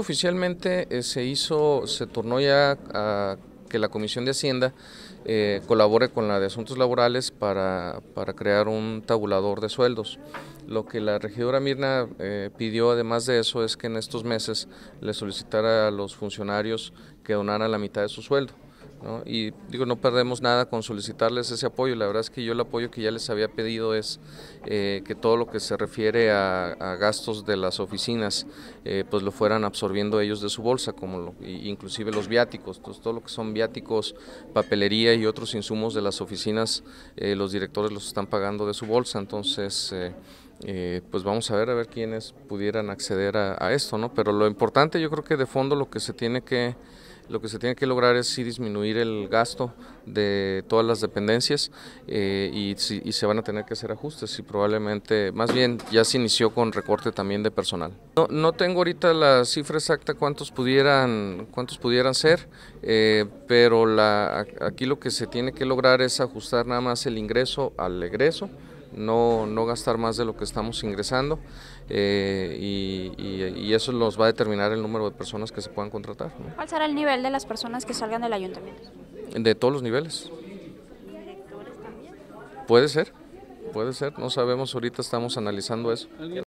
oficialmente eh, se hizo, se tornó ya a que la Comisión de Hacienda eh, colabore con la de Asuntos Laborales para, crear un tabulador de sueldos. Lo que la regidora Mirna eh, pidió además de eso es que en estos meses le solicitara a los funcionarios que donaran la mitad de su sueldo. Y digo, no perdemos nada con solicitarles ese apoyo. La verdad es que yo el apoyo que ya les había pedido es eh, que todo lo que se refiere a, gastos de las oficinas, eh, pues lo fueran absorbiendo ellos de su bolsa, como lo, inclusive los viáticos. todo lo que son viáticos, papelería y otros insumos de las oficinas, eh, los directores los están pagando de su bolsa. Entonces, pues vamos a ver a ver quiénes pudieran acceder a, a, esto, ¿no? Pero lo importante yo creo que de fondo lo que se tiene que lo que se tiene que lograr es sí disminuir el gasto de todas las dependencias eh, y, si, y, se van a tener que hacer ajustes y probablemente, más bien ya se inició con recorte también de personal. No, no tengo ahorita la cifra exacta cuántos pudieran, cuántos pudieran ser, eh, pero la, aquí lo que se tiene que lograr es ajustar nada más el ingreso al egreso no, no gastar más de lo que estamos ingresando eh, y, y, eso nos va a determinar el número de personas que se puedan contratar. ¿Cuál será el nivel de las personas que salgan del ayuntamiento? De todos los niveles. Puede ser, puede ser, no sabemos, ahorita estamos analizando eso.